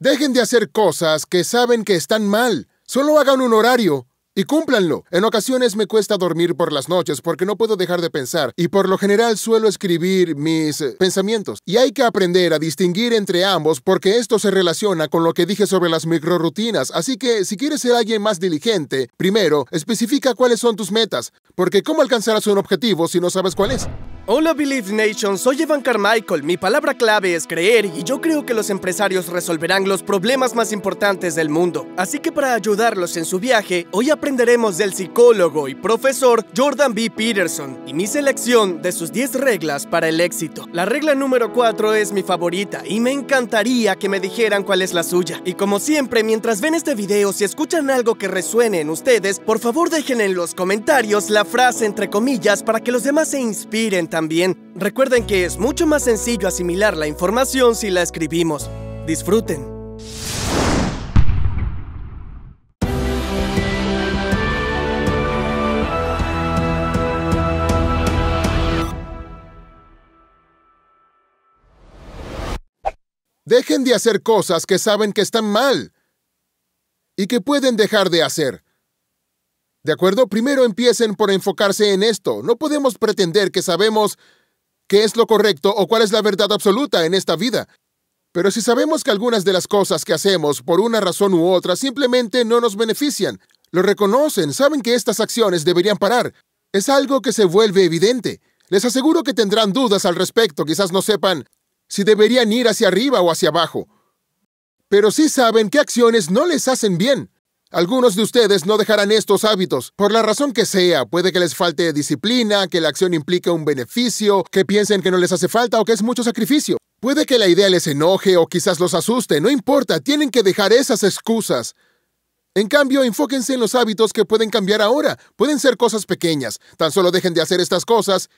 Dejen de hacer cosas que saben que están mal. Solo hagan un horario y cúmplanlo. En ocasiones me cuesta dormir por las noches porque no puedo dejar de pensar y por lo general suelo escribir mis eh, pensamientos. Y hay que aprender a distinguir entre ambos porque esto se relaciona con lo que dije sobre las microrutinas. Así que si quieres ser alguien más diligente, primero especifica cuáles son tus metas, porque ¿cómo alcanzarás un objetivo si no sabes cuál es? Hola Believe Nation, soy Evan Carmichael. Mi palabra clave es creer y yo creo que los empresarios resolverán los problemas más importantes del mundo. Así que para ayudarlos en su viaje, hoy aprenderemos del psicólogo y profesor Jordan B. Peterson y mi selección de sus 10 reglas para el éxito. La regla número 4 es mi favorita y me encantaría que me dijeran cuál es la suya. Y como siempre, mientras ven este video, si escuchan algo que resuene en ustedes, por favor dejen en los comentarios la frase entre comillas para que los demás se inspiren también. Recuerden que es mucho más sencillo asimilar la información si la escribimos. Disfruten. Dejen de hacer cosas que saben que están mal y que pueden dejar de hacer. ¿De acuerdo? Primero empiecen por enfocarse en esto. No podemos pretender que sabemos qué es lo correcto o cuál es la verdad absoluta en esta vida. Pero si sabemos que algunas de las cosas que hacemos por una razón u otra simplemente no nos benefician, lo reconocen, saben que estas acciones deberían parar. Es algo que se vuelve evidente. Les aseguro que tendrán dudas al respecto, quizás no sepan si deberían ir hacia arriba o hacia abajo. Pero sí saben qué acciones no les hacen bien. Algunos de ustedes no dejarán estos hábitos, por la razón que sea. Puede que les falte disciplina, que la acción implique un beneficio, que piensen que no les hace falta o que es mucho sacrificio. Puede que la idea les enoje o quizás los asuste, no importa, tienen que dejar esas excusas. En cambio, enfóquense en los hábitos que pueden cambiar ahora. Pueden ser cosas pequeñas, tan solo dejen de hacer estas cosas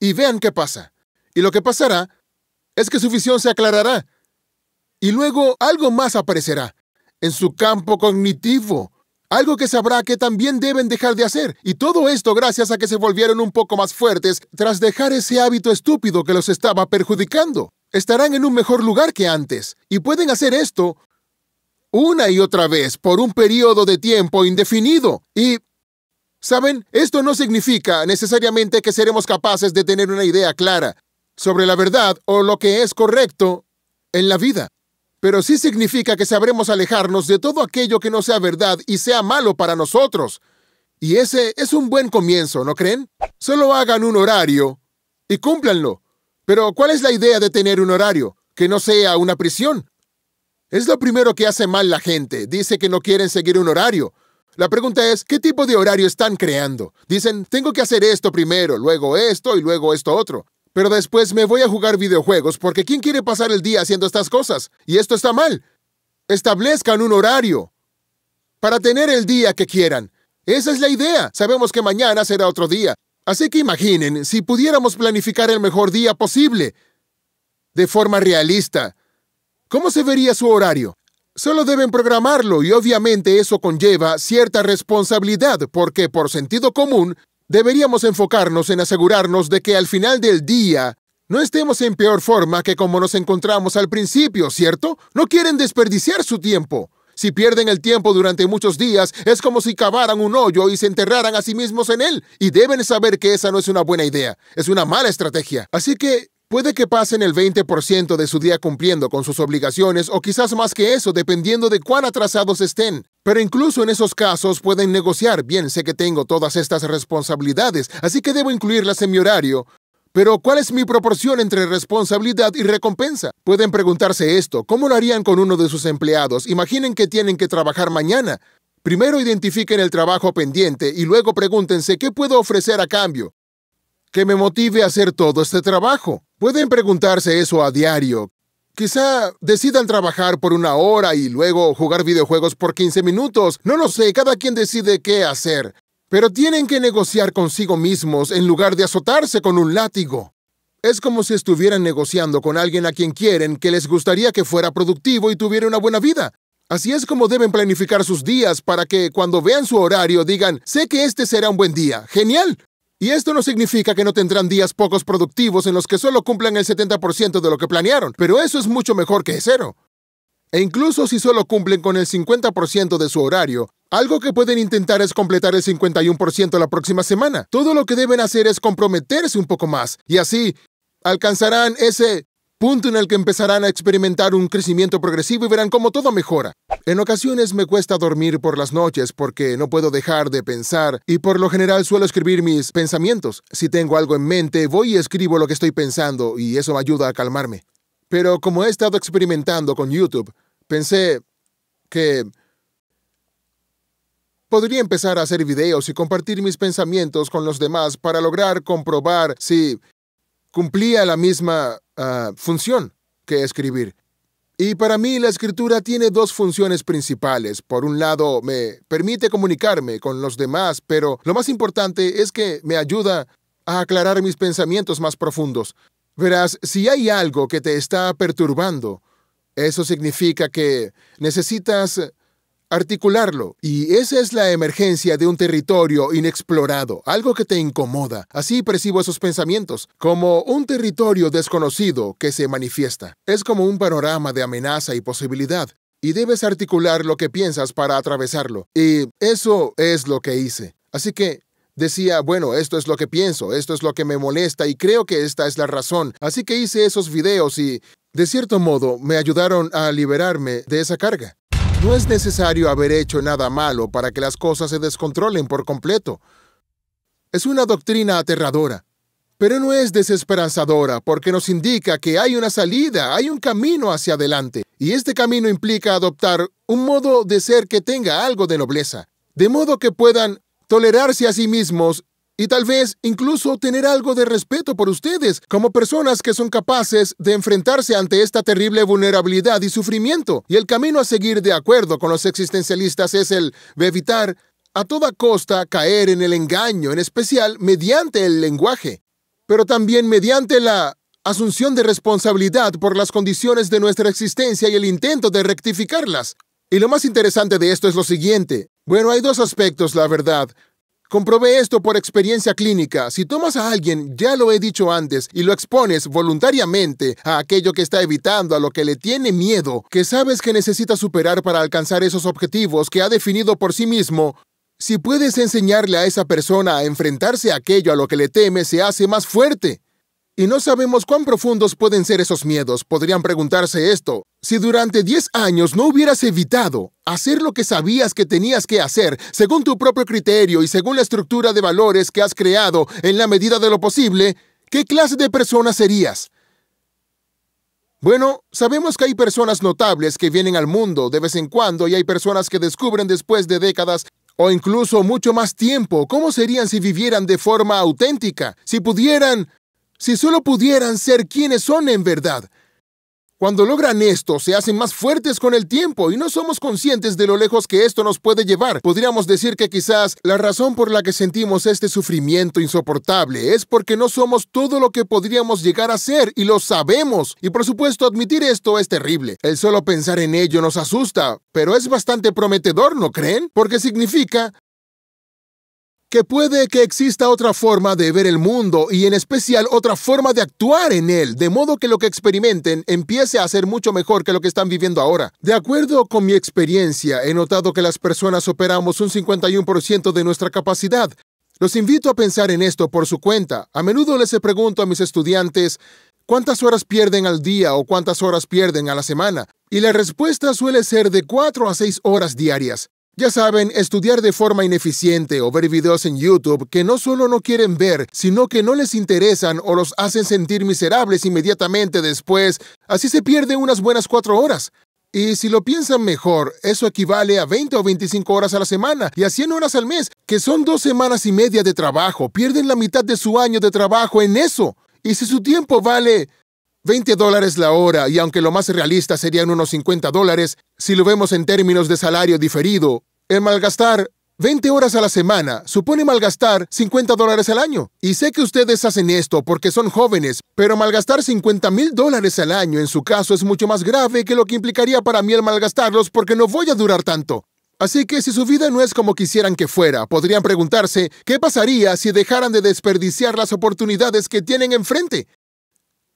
y vean qué pasa. Y lo que pasará es que su visión se aclarará y luego algo más aparecerá en su campo cognitivo, algo que sabrá que también deben dejar de hacer, y todo esto gracias a que se volvieron un poco más fuertes tras dejar ese hábito estúpido que los estaba perjudicando. Estarán en un mejor lugar que antes, y pueden hacer esto una y otra vez por un periodo de tiempo indefinido. Y, ¿saben? Esto no significa necesariamente que seremos capaces de tener una idea clara sobre la verdad o lo que es correcto en la vida, pero sí significa que sabremos alejarnos de todo aquello que no sea verdad y sea malo para nosotros. Y ese es un buen comienzo, ¿no creen? Solo hagan un horario y cúmplanlo. Pero ¿cuál es la idea de tener un horario? Que no sea una prisión. Es lo primero que hace mal la gente. Dice que no quieren seguir un horario. La pregunta es, ¿qué tipo de horario están creando? Dicen, tengo que hacer esto primero, luego esto y luego esto otro pero después me voy a jugar videojuegos porque ¿quién quiere pasar el día haciendo estas cosas? Y esto está mal. Establezcan un horario para tener el día que quieran. Esa es la idea. Sabemos que mañana será otro día. Así que imaginen si pudiéramos planificar el mejor día posible, de forma realista. ¿Cómo se vería su horario? Solo deben programarlo y obviamente eso conlleva cierta responsabilidad porque por sentido común deberíamos enfocarnos en asegurarnos de que al final del día no estemos en peor forma que como nos encontramos al principio, ¿cierto? No quieren desperdiciar su tiempo. Si pierden el tiempo durante muchos días, es como si cavaran un hoyo y se enterraran a sí mismos en él. Y deben saber que esa no es una buena idea, es una mala estrategia. Así que Puede que pasen el 20% de su día cumpliendo con sus obligaciones o quizás más que eso, dependiendo de cuán atrasados estén. Pero incluso en esos casos pueden negociar, bien sé que tengo todas estas responsabilidades, así que debo incluirlas en mi horario. Pero ¿cuál es mi proporción entre responsabilidad y recompensa? Pueden preguntarse esto, ¿cómo lo harían con uno de sus empleados? Imaginen que tienen que trabajar mañana. Primero identifiquen el trabajo pendiente y luego pregúntense qué puedo ofrecer a cambio que me motive a hacer todo este trabajo. Pueden preguntarse eso a diario. Quizá decidan trabajar por una hora y luego jugar videojuegos por 15 minutos. No lo sé, cada quien decide qué hacer. Pero tienen que negociar consigo mismos en lugar de azotarse con un látigo. Es como si estuvieran negociando con alguien a quien quieren que les gustaría que fuera productivo y tuviera una buena vida. Así es como deben planificar sus días para que cuando vean su horario digan, sé que este será un buen día. Genial. Y esto no significa que no tendrán días pocos productivos en los que solo cumplan el 70% de lo que planearon, pero eso es mucho mejor que cero. E incluso si solo cumplen con el 50% de su horario, algo que pueden intentar es completar el 51% la próxima semana. Todo lo que deben hacer es comprometerse un poco más, y así alcanzarán ese punto en el que empezarán a experimentar un crecimiento progresivo y verán cómo todo mejora. En ocasiones me cuesta dormir por las noches porque no puedo dejar de pensar y por lo general suelo escribir mis pensamientos. Si tengo algo en mente, voy y escribo lo que estoy pensando y eso me ayuda a calmarme. Pero como he estado experimentando con YouTube, pensé que podría empezar a hacer videos y compartir mis pensamientos con los demás para lograr comprobar si cumplía la misma ah, función que escribir. Y para mí la escritura tiene dos funciones principales. Por un lado, me permite comunicarme con los demás, pero lo más importante es que me ayuda a aclarar mis pensamientos más profundos. Verás, si hay algo que te está perturbando, eso significa que necesitas articularlo. Y esa es la emergencia de un territorio inexplorado, algo que te incomoda. Así percibo esos pensamientos, como un territorio desconocido que se manifiesta. Es como un panorama de amenaza y posibilidad. Y debes articular lo que piensas para atravesarlo. Y eso es lo que hice. Así que Decía, bueno, esto es lo que pienso, esto es lo que me molesta y creo que esta es la razón. Así que hice esos videos y, de cierto modo, me ayudaron a liberarme de esa carga. No es necesario haber hecho nada malo para que las cosas se descontrolen por completo. Es una doctrina aterradora, pero no es desesperanzadora porque nos indica que hay una salida, hay un camino hacia adelante, y este camino implica adoptar un modo de ser que tenga algo de nobleza, de modo que puedan tolerarse a sí mismos y tal vez incluso tener algo de respeto por ustedes como personas que son capaces de enfrentarse ante esta terrible vulnerabilidad y sufrimiento. Y el camino a seguir de acuerdo con los existencialistas es el de evitar a toda costa caer en el engaño, en especial mediante el lenguaje, pero también mediante la asunción de responsabilidad por las condiciones de nuestra existencia y el intento de rectificarlas. Y lo más interesante de esto es lo siguiente. Bueno, hay dos aspectos, la verdad. Comprobé esto por experiencia clínica. Si tomas a alguien, ya lo he dicho antes, y lo expones voluntariamente a aquello que está evitando, a lo que le tiene miedo, que sabes que necesita superar para alcanzar esos objetivos que ha definido por sí mismo, si puedes enseñarle a esa persona a enfrentarse a aquello a lo que le teme, se hace más fuerte. Y no sabemos cuán profundos pueden ser esos miedos. Podrían preguntarse esto. Si durante 10 años no hubieras evitado hacer lo que sabías que tenías que hacer, según tu propio criterio y según la estructura de valores que has creado en la medida de lo posible, ¿qué clase de persona serías? Bueno, sabemos que hay personas notables que vienen al mundo de vez en cuando y hay personas que descubren después de décadas o incluso mucho más tiempo cómo serían si vivieran de forma auténtica, si pudieran si solo pudieran ser quienes son en verdad. Cuando logran esto, se hacen más fuertes con el tiempo y no somos conscientes de lo lejos que esto nos puede llevar. Podríamos decir que quizás la razón por la que sentimos este sufrimiento insoportable es porque no somos todo lo que podríamos llegar a ser y lo sabemos. Y por supuesto, admitir esto es terrible. El solo pensar en ello nos asusta, pero es bastante prometedor, ¿no creen? Porque significa que puede que exista otra forma de ver el mundo y en especial otra forma de actuar en él, de modo que lo que experimenten empiece a ser mucho mejor que lo que están viviendo ahora. De acuerdo con mi experiencia, he notado que las personas operamos un 51% de nuestra capacidad. Los invito a pensar en esto por su cuenta. A menudo les pregunto a mis estudiantes cuántas horas pierden al día o cuántas horas pierden a la semana, y la respuesta suele ser de 4 a 6 horas diarias. Ya saben, estudiar de forma ineficiente o ver videos en YouTube que no solo no quieren ver, sino que no les interesan o los hacen sentir miserables inmediatamente después, así se pierden unas buenas cuatro horas. Y si lo piensan mejor, eso equivale a 20 o 25 horas a la semana y a 100 horas al mes, que son dos semanas y media de trabajo. Pierden la mitad de su año de trabajo en eso. Y si su tiempo vale 20 dólares la hora y aunque lo más realista serían unos 50 dólares, si lo vemos en términos de salario diferido, el malgastar 20 horas a la semana supone malgastar 50 dólares al año. Y sé que ustedes hacen esto porque son jóvenes, pero malgastar 50 mil dólares al año en su caso es mucho más grave que lo que implicaría para mí el malgastarlos porque no voy a durar tanto. Así que si su vida no es como quisieran que fuera, podrían preguntarse qué pasaría si dejaran de desperdiciar las oportunidades que tienen enfrente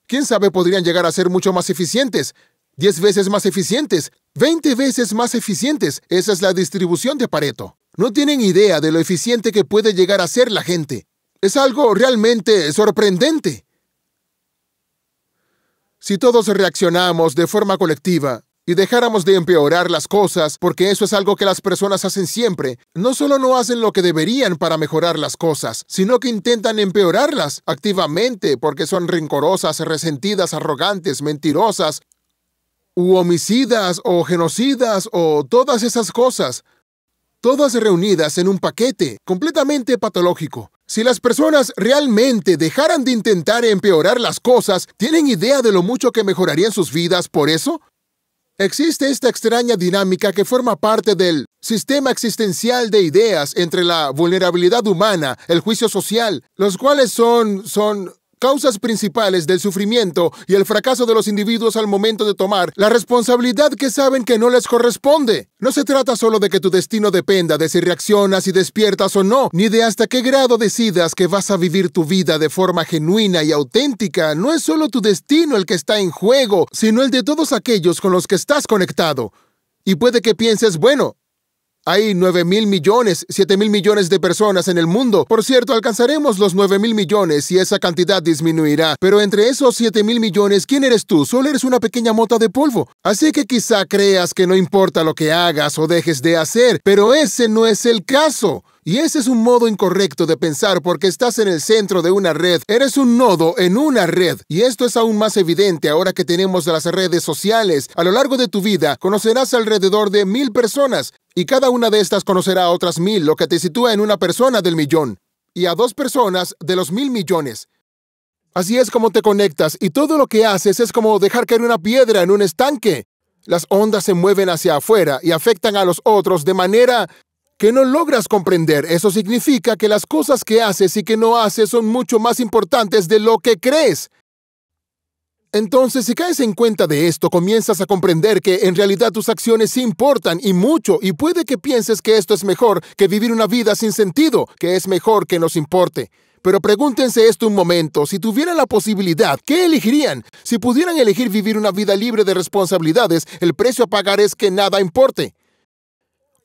quién sabe, podrían llegar a ser mucho más eficientes, 10 veces más eficientes, 20 veces más eficientes. Esa es la distribución de Pareto. No tienen idea de lo eficiente que puede llegar a ser la gente. Es algo realmente sorprendente. Si todos reaccionamos de forma colectiva, y dejáramos de empeorar las cosas, porque eso es algo que las personas hacen siempre. No solo no hacen lo que deberían para mejorar las cosas, sino que intentan empeorarlas activamente porque son rencorosas, resentidas, arrogantes, mentirosas, u homicidas o genocidas o todas esas cosas. Todas reunidas en un paquete completamente patológico. Si las personas realmente dejaran de intentar empeorar las cosas, ¿tienen idea de lo mucho que mejorarían sus vidas por eso? Existe esta extraña dinámica que forma parte del sistema existencial de ideas entre la vulnerabilidad humana, el juicio social, los cuales son, son causas principales del sufrimiento y el fracaso de los individuos al momento de tomar la responsabilidad que saben que no les corresponde. No se trata solo de que tu destino dependa de si reaccionas y despiertas o no, ni de hasta qué grado decidas que vas a vivir tu vida de forma genuina y auténtica. No es solo tu destino el que está en juego, sino el de todos aquellos con los que estás conectado. Y puede que pienses, bueno, hay 9 mil millones, 7 mil millones de personas en el mundo. Por cierto, alcanzaremos los 9 mil millones y esa cantidad disminuirá. Pero entre esos 7 mil millones, ¿quién eres tú? Solo eres una pequeña mota de polvo. Así que quizá creas que no importa lo que hagas o dejes de hacer, pero ese no es el caso. Y ese es un modo incorrecto de pensar porque estás en el centro de una red, eres un nodo en una red. Y esto es aún más evidente ahora que tenemos las redes sociales. A lo largo de tu vida conocerás alrededor de mil personas y cada una de estas conocerá a otras mil, lo que te sitúa en una persona del millón y a dos personas de los mil millones. Así es como te conectas y todo lo que haces es como dejar caer una piedra en un estanque. Las ondas se mueven hacia afuera y afectan a los otros de manera que no logras comprender. Eso significa que las cosas que haces y que no haces son mucho más importantes de lo que crees. Entonces, si caes en cuenta de esto, comienzas a comprender que en realidad tus acciones importan y mucho, y puede que pienses que esto es mejor que vivir una vida sin sentido, que es mejor que nos importe. Pero pregúntense esto un momento, si tuvieran la posibilidad, ¿qué elegirían? Si pudieran elegir vivir una vida libre de responsabilidades, el precio a pagar es que nada importe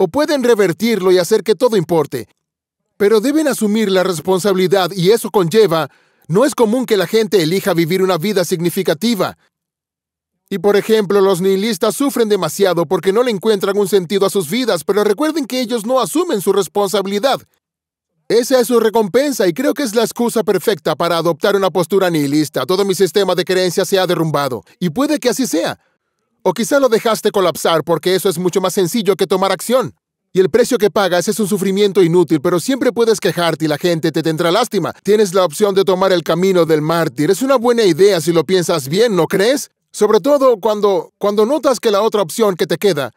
pueden revertirlo y hacer que todo importe. Pero deben asumir la responsabilidad y eso conlleva, no es común que la gente elija vivir una vida significativa. Y por ejemplo, los nihilistas sufren demasiado porque no le encuentran un sentido a sus vidas, pero recuerden que ellos no asumen su responsabilidad. Esa es su recompensa y creo que es la excusa perfecta para adoptar una postura nihilista. Todo mi sistema de creencias se ha derrumbado y puede que así sea. O quizá lo dejaste colapsar porque eso es mucho más sencillo que tomar acción. Y el precio que pagas es un sufrimiento inútil, pero siempre puedes quejarte y la gente te tendrá lástima. Tienes la opción de tomar el camino del mártir. Es una buena idea si lo piensas bien, ¿no crees? Sobre todo cuando, cuando notas que la otra opción que te queda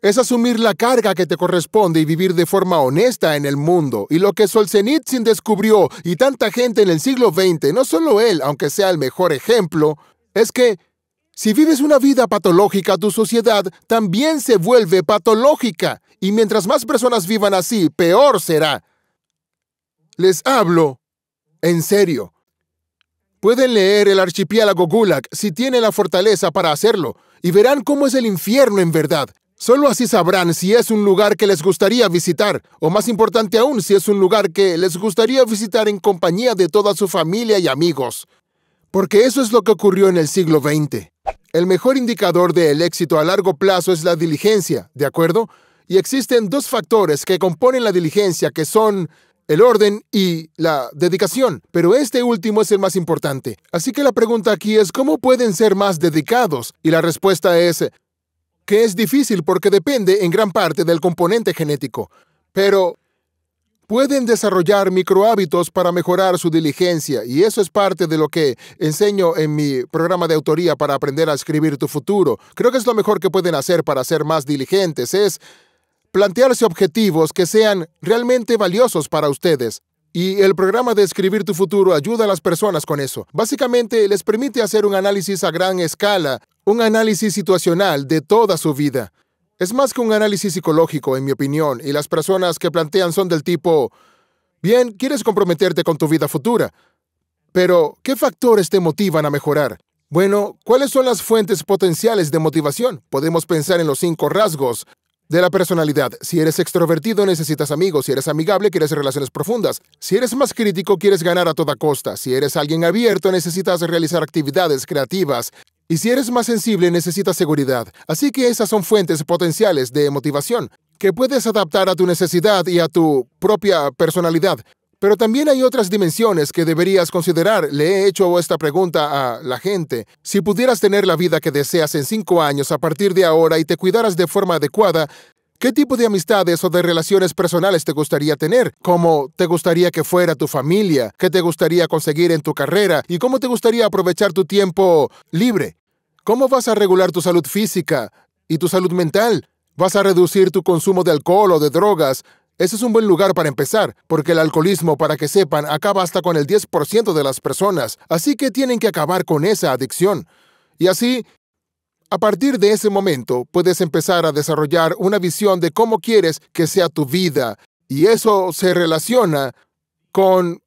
es asumir la carga que te corresponde y vivir de forma honesta en el mundo. Y lo que Solzhenitsyn descubrió y tanta gente en el siglo XX, no solo él, aunque sea el mejor ejemplo, es que si vives una vida patológica, tu sociedad también se vuelve patológica. Y mientras más personas vivan así, peor será. Les hablo en serio. Pueden leer el archipiélago Gulag si tienen la fortaleza para hacerlo, y verán cómo es el infierno en verdad. Solo así sabrán si es un lugar que les gustaría visitar, o más importante aún, si es un lugar que les gustaría visitar en compañía de toda su familia y amigos. Porque eso es lo que ocurrió en el siglo XX. El mejor indicador del éxito a largo plazo es la diligencia, ¿de acuerdo? Y existen dos factores que componen la diligencia, que son el orden y la dedicación, pero este último es el más importante. Así que la pregunta aquí es, ¿cómo pueden ser más dedicados? Y la respuesta es que es difícil porque depende en gran parte del componente genético. Pero pueden desarrollar hábitos para mejorar su diligencia y eso es parte de lo que enseño en mi programa de autoría para aprender a escribir tu futuro. Creo que es lo mejor que pueden hacer para ser más diligentes, es plantearse objetivos que sean realmente valiosos para ustedes. Y el programa de Escribir tu futuro ayuda a las personas con eso. Básicamente les permite hacer un análisis a gran escala, un análisis situacional de toda su vida. Es más que un análisis psicológico, en mi opinión, y las personas que plantean son del tipo, bien, quieres comprometerte con tu vida futura, pero ¿qué factores te motivan a mejorar? Bueno, ¿cuáles son las fuentes potenciales de motivación? Podemos pensar en los cinco rasgos de la personalidad. Si eres extrovertido, necesitas amigos. Si eres amigable, quieres relaciones profundas. Si eres más crítico, quieres ganar a toda costa. Si eres alguien abierto, necesitas realizar actividades creativas. Y si eres más sensible necesitas seguridad, así que esas son fuentes potenciales de motivación que puedes adaptar a tu necesidad y a tu propia personalidad. Pero también hay otras dimensiones que deberías considerar. Le he hecho esta pregunta a la gente. Si pudieras tener la vida que deseas en cinco años a partir de ahora y te cuidaras de forma adecuada, ¿qué tipo de amistades o de relaciones personales te gustaría tener? ¿Cómo te gustaría que fuera tu familia? ¿Qué te gustaría conseguir en tu carrera? ¿Y cómo te gustaría aprovechar tu tiempo libre? ¿Cómo vas a regular tu salud física y tu salud mental? ¿Vas a reducir tu consumo de alcohol o de drogas? Ese es un buen lugar para empezar, porque el alcoholismo, para que sepan, acaba hasta con el 10% de las personas, así que tienen que acabar con esa adicción. Y así, a partir de ese momento, puedes empezar a desarrollar una visión de cómo quieres que sea tu vida, y eso se relaciona con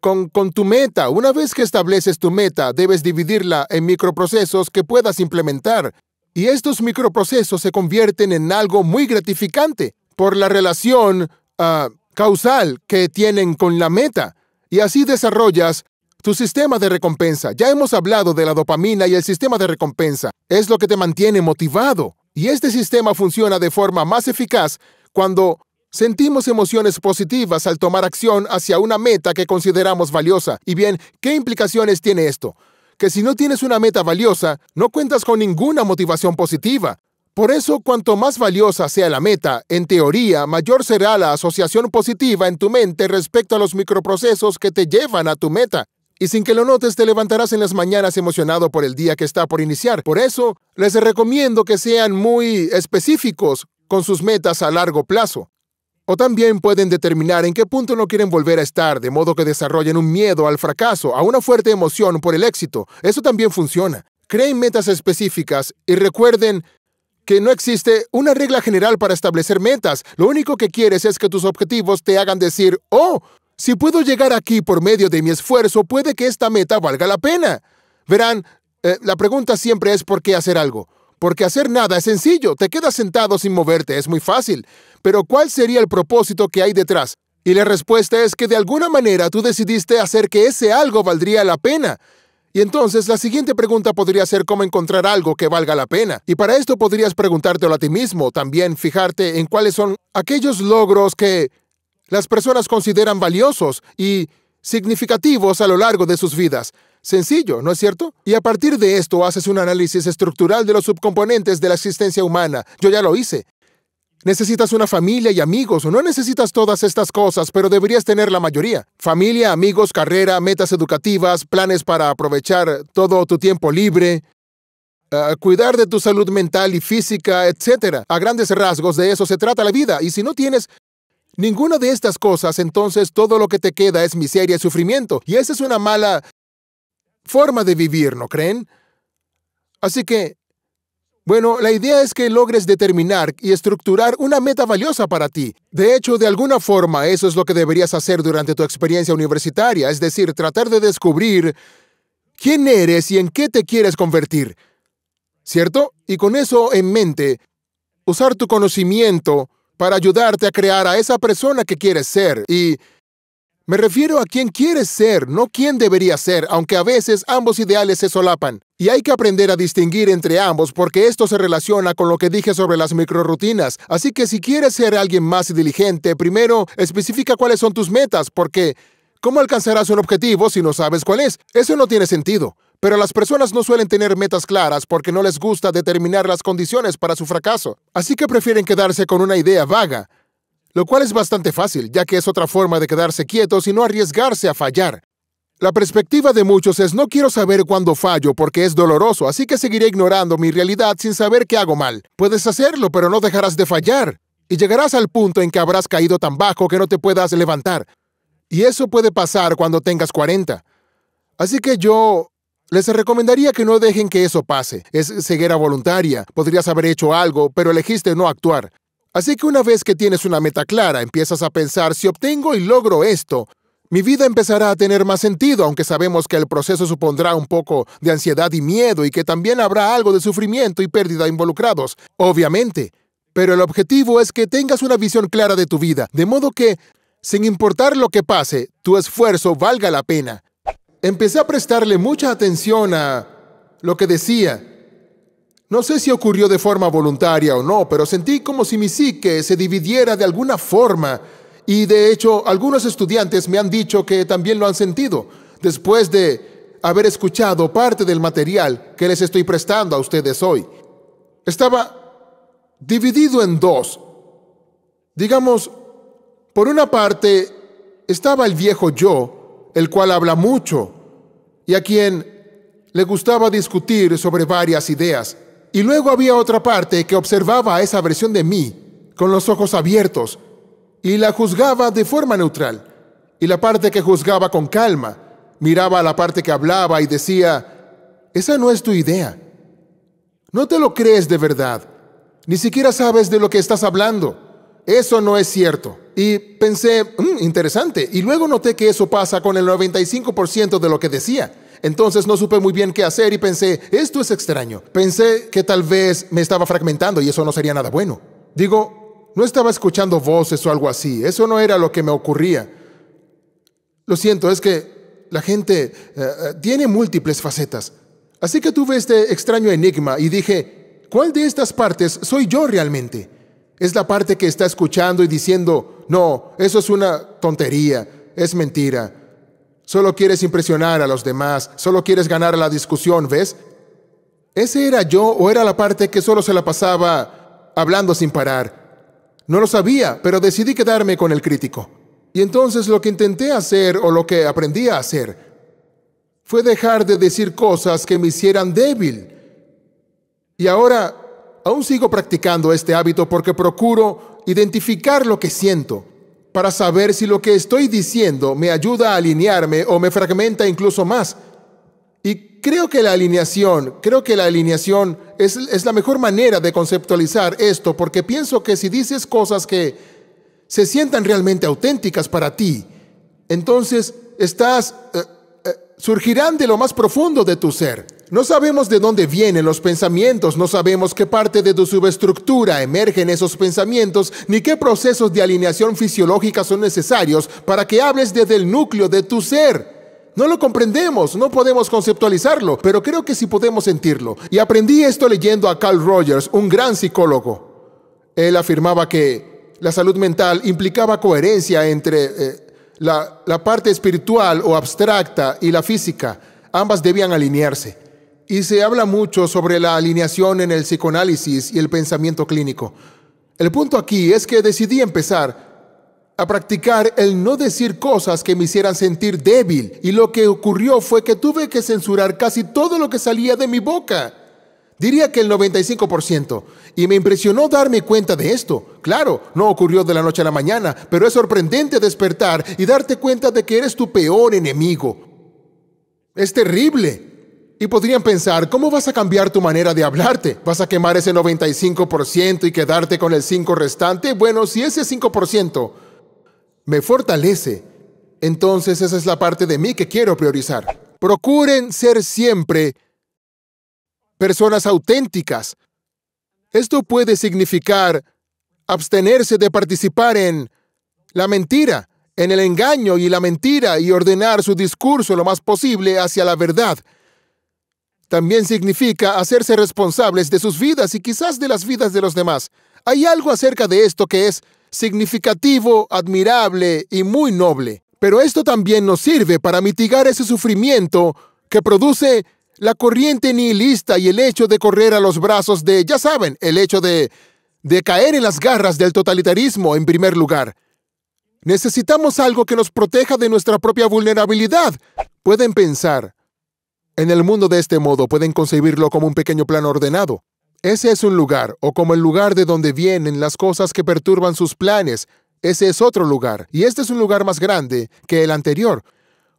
con, tu meta. Una vez que estableces tu meta, debes dividirla en microprocesos que puedas implementar. Y estos microprocesos se convierten en algo muy gratificante por la relación ah, causal que tienen con la meta. Y así desarrollas tu sistema de recompensa. Ya hemos hablado de la dopamina y el sistema de recompensa. Es lo que te mantiene motivado. Y este sistema funciona de forma más eficaz cuando Sentimos emociones positivas al tomar acción hacia una meta que consideramos valiosa. Y bien, ¿qué implicaciones tiene esto? Que si no tienes una meta valiosa, no cuentas con ninguna motivación positiva. Por eso, cuanto más valiosa sea la meta, en teoría, mayor será la asociación positiva en tu mente respecto a los microprocesos que te llevan a tu meta. Y sin que lo notes, te levantarás en las mañanas emocionado por el día que está por iniciar. Por eso, les recomiendo que sean muy específicos con sus metas a largo plazo. O también pueden determinar en qué punto no quieren volver a estar, de modo que desarrollen un miedo al fracaso, a una fuerte emoción por el éxito. Eso también funciona. Creen metas específicas y recuerden que no existe una regla general para establecer metas. Lo único que quieres es que tus objetivos te hagan decir, oh, si puedo llegar aquí por medio de mi esfuerzo, puede que esta meta valga la pena. Verán, eh, la pregunta siempre es por qué hacer algo. Porque hacer nada es sencillo, te quedas sentado sin moverte, es muy fácil. Pero ¿cuál sería el propósito que hay detrás? Y la respuesta es que de alguna manera tú decidiste hacer que ese algo valdría la pena. Y entonces la siguiente pregunta podría ser cómo encontrar algo que valga la pena. Y para esto podrías preguntártelo a ti mismo, también fijarte en cuáles son aquellos logros que las personas consideran valiosos y significativos a lo largo de sus vidas. Sencillo, ¿no es cierto? Y a partir de esto haces un análisis estructural de los subcomponentes de la existencia humana. Yo ya lo hice. Necesitas una familia y amigos. ¿O No necesitas todas estas cosas, pero deberías tener la mayoría. Familia, amigos, carrera, metas educativas, planes para aprovechar todo tu tiempo libre, ah, cuidar de tu salud mental y física, etc. A grandes rasgos de eso se trata la vida. Y si no tienes ninguna de estas cosas, entonces todo lo que te queda es miseria y sufrimiento. Y esa es una mala forma de vivir, ¿no creen? Así que, bueno, la idea es que logres determinar y estructurar una meta valiosa para ti. De hecho, de alguna forma, eso es lo que deberías hacer durante tu experiencia universitaria, es decir, tratar de descubrir quién eres y en qué te quieres convertir. ¿Cierto? Y con eso en mente, usar tu conocimiento para ayudarte a crear a esa persona que quieres ser y me refiero a quién quieres ser, no quién debería ser, aunque a veces ambos ideales se solapan. Y hay que aprender a distinguir entre ambos porque esto se relaciona con lo que dije sobre las microrutinas. Así que si quieres ser alguien más diligente, primero especifica cuáles son tus metas, porque ¿cómo alcanzarás un objetivo si no sabes cuál es? Eso no tiene sentido. Pero las personas no suelen tener metas claras porque no les gusta determinar las condiciones para su fracaso. Así que prefieren quedarse con una idea vaga lo cual es bastante fácil, ya que es otra forma de quedarse quietos y no arriesgarse a fallar. La perspectiva de muchos es no quiero saber cuándo fallo porque es doloroso, así que seguiré ignorando mi realidad sin saber qué hago mal. Puedes hacerlo, pero no dejarás de fallar, y llegarás al punto en que habrás caído tan bajo que no te puedas levantar. Y eso puede pasar cuando tengas 40. Así que yo les recomendaría que no dejen que eso pase. Es ceguera voluntaria. Podrías haber hecho algo, pero elegiste no actuar. Así que una vez que tienes una meta clara, empiezas a pensar, si obtengo y logro esto, mi vida empezará a tener más sentido, aunque sabemos que el proceso supondrá un poco de ansiedad y miedo y que también habrá algo de sufrimiento y pérdida involucrados, obviamente. Pero el objetivo es que tengas una visión clara de tu vida, de modo que, sin importar lo que pase, tu esfuerzo valga la pena. Empecé a prestarle mucha atención a lo que decía, no sé si ocurrió de forma voluntaria o no, pero sentí como si mi psique se dividiera de alguna forma. Y de hecho, algunos estudiantes me han dicho que también lo han sentido, después de haber escuchado parte del material que les estoy prestando a ustedes hoy. Estaba dividido en dos. Digamos, por una parte, estaba el viejo yo, el cual habla mucho, y a quien le gustaba discutir sobre varias ideas. Y luego había otra parte que observaba esa versión de mí con los ojos abiertos y la juzgaba de forma neutral. Y la parte que juzgaba con calma miraba a la parte que hablaba y decía, esa no es tu idea. No te lo crees de verdad. Ni siquiera sabes de lo que estás hablando. Eso no es cierto. Y pensé, mm, interesante. Y luego noté que eso pasa con el 95% de lo que decía. Entonces no supe muy bien qué hacer y pensé, esto es extraño. Pensé que tal vez me estaba fragmentando y eso no sería nada bueno. Digo, no estaba escuchando voces o algo así. Eso no era lo que me ocurría. Lo siento, es que la gente eh, eh, tiene múltiples facetas. Así que tuve este extraño enigma y dije, ¿cuál de estas partes soy yo realmente? Es la parte que está escuchando y diciendo, no, eso es una tontería, es mentira Solo quieres impresionar a los demás, solo quieres ganar la discusión, ¿ves? ¿Ese era yo o era la parte que solo se la pasaba hablando sin parar? No lo sabía, pero decidí quedarme con el crítico. Y entonces lo que intenté hacer o lo que aprendí a hacer fue dejar de decir cosas que me hicieran débil. Y ahora aún sigo practicando este hábito porque procuro identificar lo que siento para saber si lo que estoy diciendo me ayuda a alinearme o me fragmenta incluso más. Y creo que la alineación, creo que la alineación es, la mejor manera de conceptualizar esto, porque pienso que si dices cosas que se sientan realmente auténticas para ti, entonces estás, eh, eh, surgirán de lo más profundo de tu ser. No sabemos de dónde vienen los pensamientos, no sabemos qué parte de tu subestructura emergen esos pensamientos, ni qué procesos de alineación fisiológica son necesarios para que hables desde el núcleo de tu ser. No lo comprendemos, no podemos conceptualizarlo, pero creo que sí podemos sentirlo. Y aprendí esto leyendo a Carl Rogers, un gran psicólogo. Él afirmaba que la salud mental implicaba coherencia entre eh, la parte espiritual o abstracta y la física. Ambas debían alinearse y se habla mucho sobre la alineación en el psicoanálisis y el pensamiento clínico. El punto aquí es que decidí empezar a practicar el no decir cosas que me hicieran sentir débil y lo que ocurrió fue que tuve que censurar casi todo lo que salía de mi boca. Diría que el 95%. Y me impresionó darme cuenta de esto. Claro, no ocurrió de la noche a la mañana, pero es sorprendente despertar y darte cuenta de que eres tu peor enemigo. Es terrible. Y podrían pensar, ¿cómo vas a cambiar tu manera de hablarte? ¿Vas a quemar ese 95% y quedarte con el 5 restante? Bueno, si ese 5% me fortalece, entonces esa es la parte de mí que quiero priorizar. Procuren ser siempre personas auténticas. Esto puede significar abstenerse de participar en la mentira, en el engaño y la mentira y ordenar su discurso lo más posible hacia la verdad. También significa hacerse responsables de sus vidas y quizás de las vidas de los demás. Hay algo acerca de esto que es significativo, admirable y muy noble. Pero esto también nos sirve para mitigar ese sufrimiento que produce la corriente nihilista y el hecho de correr a los brazos de, ya saben, el hecho de, de caer en las garras del totalitarismo en primer lugar. Necesitamos algo que nos proteja de nuestra propia vulnerabilidad. Pueden pensar, en el mundo de este modo pueden concebirlo como un pequeño plano ordenado. Ese es un lugar, o como el lugar de donde vienen las cosas que perturban sus planes. Ese es otro lugar, y este es un lugar más grande que el anterior,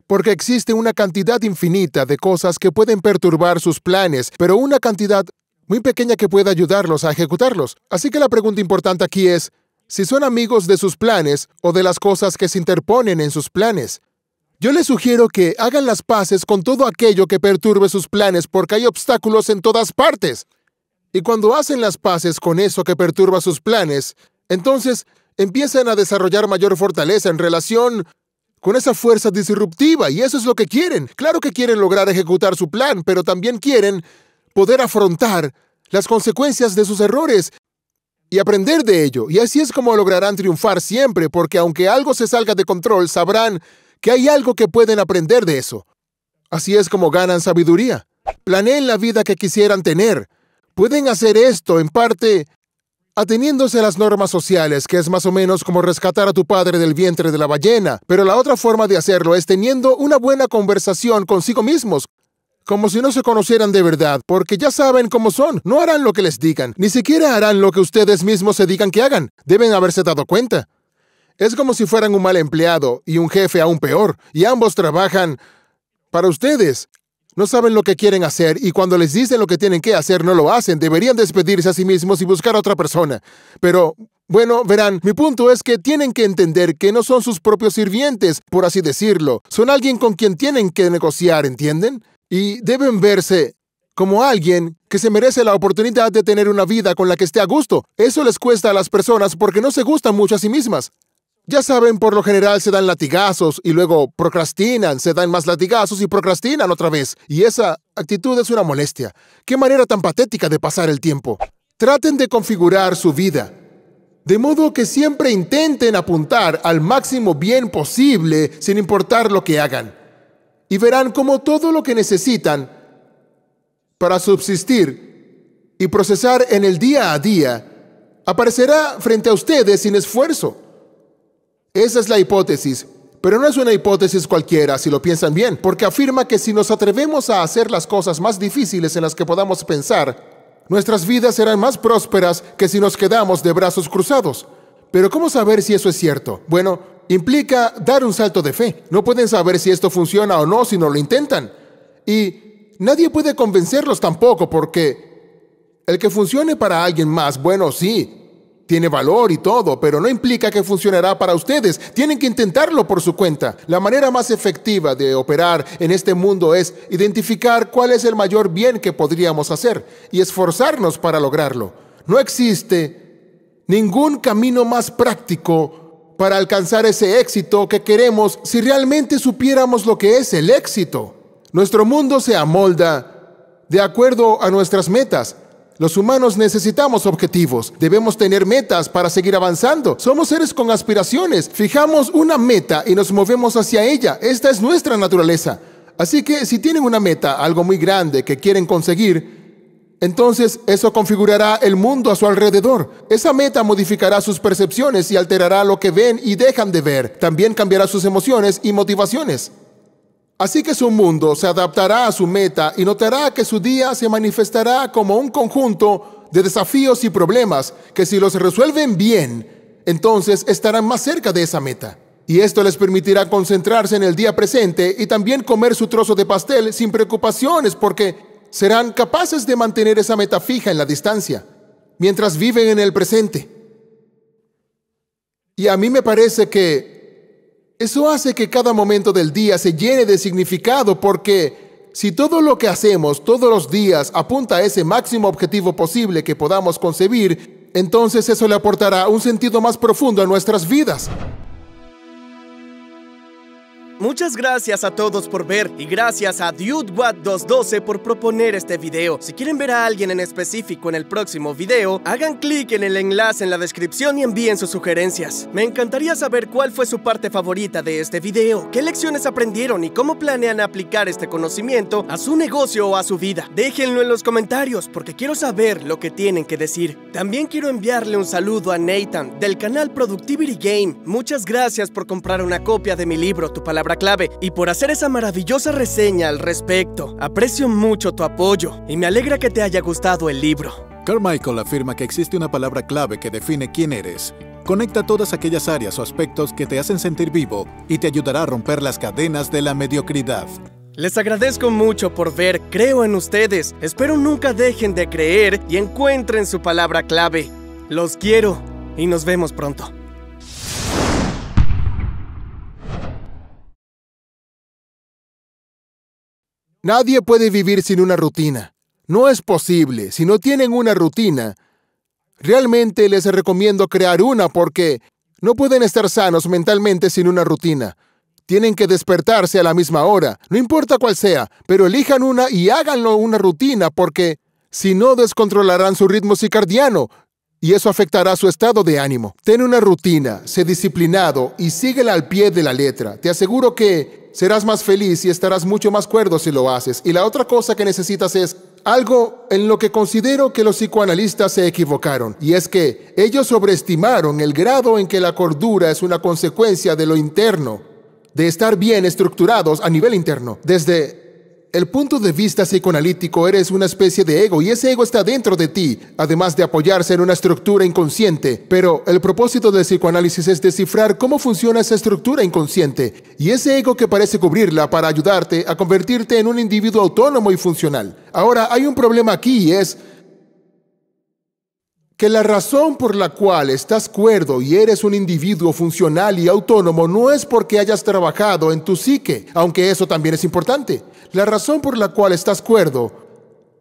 porque existe una cantidad infinita de cosas que pueden perturbar sus planes, pero una cantidad muy pequeña que pueda ayudarlos a ejecutarlos. Así que la pregunta importante aquí es, si son amigos de sus planes o de las cosas que se interponen en sus planes. Yo les sugiero que hagan las paces con todo aquello que perturbe sus planes porque hay obstáculos en todas partes. Y cuando hacen las paces con eso que perturba sus planes, entonces empiezan a desarrollar mayor fortaleza en relación con esa fuerza disruptiva y eso es lo que quieren. Claro que quieren lograr ejecutar su plan, pero también quieren poder afrontar las consecuencias de sus errores y aprender de ello. Y así es como lograrán triunfar siempre, porque aunque algo se salga de control, sabrán que hay algo que pueden aprender de eso. Así es como ganan sabiduría. Planeen la vida que quisieran tener. Pueden hacer esto, en parte, ateniéndose a las normas sociales, que es más o menos como rescatar a tu padre del vientre de la ballena, pero la otra forma de hacerlo es teniendo una buena conversación consigo mismos, como si no se conocieran de verdad, porque ya saben cómo son, no harán lo que les digan, ni siquiera harán lo que ustedes mismos se digan que hagan, deben haberse dado cuenta. Es como si fueran un mal empleado y un jefe aún peor, y ambos trabajan para ustedes. No saben lo que quieren hacer y cuando les dicen lo que tienen que hacer no lo hacen. Deberían despedirse a sí mismos y buscar a otra persona. Pero, bueno, verán, mi punto es que tienen que entender que no son sus propios sirvientes, por así decirlo. Son alguien con quien tienen que negociar, ¿entienden? Y deben verse como alguien que se merece la oportunidad de tener una vida con la que esté a gusto. Eso les cuesta a las personas porque no se gustan mucho a sí mismas. Ya saben, por lo general se dan latigazos y luego procrastinan, se dan más latigazos y procrastinan otra vez. Y esa actitud es una molestia. Qué manera tan patética de pasar el tiempo. Traten de configurar su vida. De modo que siempre intenten apuntar al máximo bien posible sin importar lo que hagan. Y verán cómo todo lo que necesitan para subsistir y procesar en el día a día aparecerá frente a ustedes sin esfuerzo. Esa es la hipótesis. Pero no es una hipótesis cualquiera, si lo piensan bien, porque afirma que si nos atrevemos a hacer las cosas más difíciles en las que podamos pensar, nuestras vidas serán más prósperas que si nos quedamos de brazos cruzados. Pero ¿cómo saber si eso es cierto? Bueno, implica dar un salto de fe. No pueden saber si esto funciona o no si no lo intentan. Y nadie puede convencerlos tampoco porque el que funcione para alguien más, bueno, sí, tiene valor y todo, pero no implica que funcionará para ustedes. Tienen que intentarlo por su cuenta. La manera más efectiva de operar en este mundo es identificar cuál es el mayor bien que podríamos hacer y esforzarnos para lograrlo. No existe ningún camino más práctico para alcanzar ese éxito que queremos si realmente supiéramos lo que es el éxito. Nuestro mundo se amolda de acuerdo a nuestras metas los humanos necesitamos objetivos, debemos tener metas para seguir avanzando. Somos seres con aspiraciones, fijamos una meta y nos movemos hacia ella. Esta es nuestra naturaleza. Así que si tienen una meta, algo muy grande que quieren conseguir, entonces eso configurará el mundo a su alrededor. Esa meta modificará sus percepciones y alterará lo que ven y dejan de ver. También cambiará sus emociones y motivaciones. Así que su mundo se adaptará a su meta y notará que su día se manifestará como un conjunto de desafíos y problemas que si los resuelven bien, entonces estarán más cerca de esa meta. Y esto les permitirá concentrarse en el día presente y también comer su trozo de pastel sin preocupaciones porque serán capaces de mantener esa meta fija en la distancia mientras viven en el presente. Y a mí me parece que eso hace que cada momento del día se llene de significado porque si todo lo que hacemos todos los días apunta a ese máximo objetivo posible que podamos concebir, entonces eso le aportará un sentido más profundo a nuestras vidas. Muchas gracias a todos por ver y gracias a DudeWatt212 por proponer este video. Si quieren ver a alguien en específico en el próximo video, hagan clic en el enlace en la descripción y envíen sus sugerencias. Me encantaría saber cuál fue su parte favorita de este video, qué lecciones aprendieron y cómo planean aplicar este conocimiento a su negocio o a su vida. Déjenlo en los comentarios porque quiero saber lo que tienen que decir. También quiero enviarle un saludo a Nathan del canal Productivity Game. Muchas gracias por comprar una copia de mi libro Tu Palabra clave y por hacer esa maravillosa reseña al respecto. Aprecio mucho tu apoyo y me alegra que te haya gustado el libro. Carmichael afirma que existe una palabra clave que define quién eres. Conecta todas aquellas áreas o aspectos que te hacen sentir vivo y te ayudará a romper las cadenas de la mediocridad. Les agradezco mucho por ver, creo en ustedes, espero nunca dejen de creer y encuentren su palabra clave. Los quiero y nos vemos pronto. Nadie puede vivir sin una rutina. No es posible. Si no tienen una rutina, realmente les recomiendo crear una porque no pueden estar sanos mentalmente sin una rutina. Tienen que despertarse a la misma hora, no importa cuál sea, pero elijan una y háganlo una rutina porque si no descontrolarán su ritmo circadiano, y eso afectará su estado de ánimo. Ten una rutina, sé disciplinado y síguela al pie de la letra. Te aseguro que serás más feliz y estarás mucho más cuerdo si lo haces. Y la otra cosa que necesitas es algo en lo que considero que los psicoanalistas se equivocaron, y es que ellos sobreestimaron el grado en que la cordura es una consecuencia de lo interno, de estar bien estructurados a nivel interno. Desde el punto de vista psicoanalítico eres una especie de ego y ese ego está dentro de ti, además de apoyarse en una estructura inconsciente. Pero el propósito del psicoanálisis es descifrar cómo funciona esa estructura inconsciente y ese ego que parece cubrirla para ayudarte a convertirte en un individuo autónomo y funcional. Ahora, hay un problema aquí y es que la razón por la cual estás cuerdo y eres un individuo funcional y autónomo no es porque hayas trabajado en tu psique, aunque eso también es importante. La razón por la cual estás cuerdo,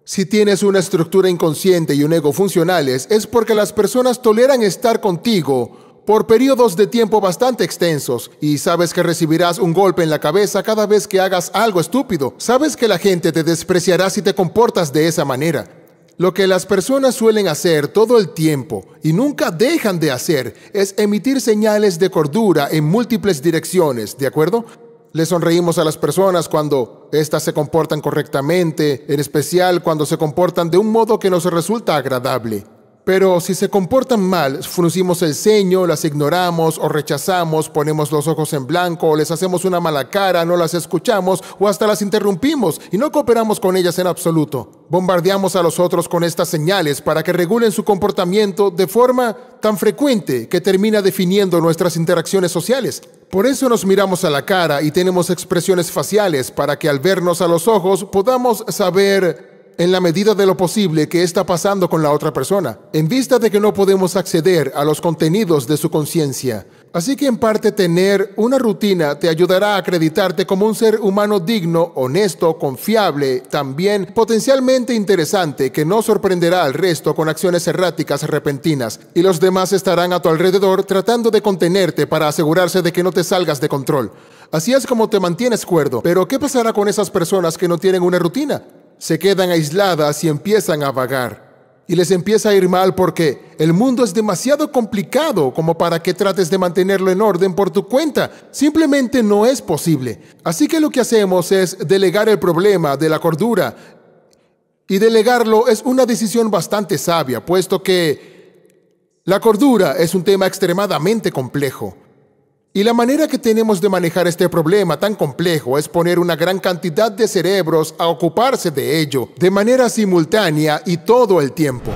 si tienes una estructura inconsciente y un ego funcionales, es porque las personas toleran estar contigo por periodos de tiempo bastante extensos y sabes que recibirás un golpe en la cabeza cada vez que hagas algo estúpido. Sabes que la gente te despreciará si te comportas de esa manera. Lo que las personas suelen hacer todo el tiempo y nunca dejan de hacer es emitir señales de cordura en múltiples direcciones, ¿de acuerdo? Le sonreímos a las personas cuando éstas se comportan correctamente, en especial cuando se comportan de un modo que nos resulta agradable. Pero si se comportan mal, fruncimos el ceño, las ignoramos o rechazamos, ponemos los ojos en blanco, les hacemos una mala cara, no las escuchamos o hasta las interrumpimos y no cooperamos con ellas en absoluto. Bombardeamos a los otros con estas señales para que regulen su comportamiento de forma tan frecuente que termina definiendo nuestras interacciones sociales. Por eso nos miramos a la cara y tenemos expresiones faciales para que al vernos a los ojos podamos saber en la medida de lo posible que está pasando con la otra persona, en vista de que no podemos acceder a los contenidos de su conciencia. Así que en parte tener una rutina te ayudará a acreditarte como un ser humano digno, honesto, confiable, también potencialmente interesante, que no sorprenderá al resto con acciones erráticas repentinas, y los demás estarán a tu alrededor tratando de contenerte para asegurarse de que no te salgas de control. Así es como te mantienes cuerdo, pero ¿qué pasará con esas personas que no tienen una rutina? se quedan aisladas y empiezan a vagar. Y les empieza a ir mal porque el mundo es demasiado complicado como para que trates de mantenerlo en orden por tu cuenta. Simplemente no es posible. Así que lo que hacemos es delegar el problema de la cordura. Y delegarlo es una decisión bastante sabia, puesto que la cordura es un tema extremadamente complejo. Y la manera que tenemos de manejar este problema tan complejo es poner una gran cantidad de cerebros a ocuparse de ello de manera simultánea y todo el tiempo.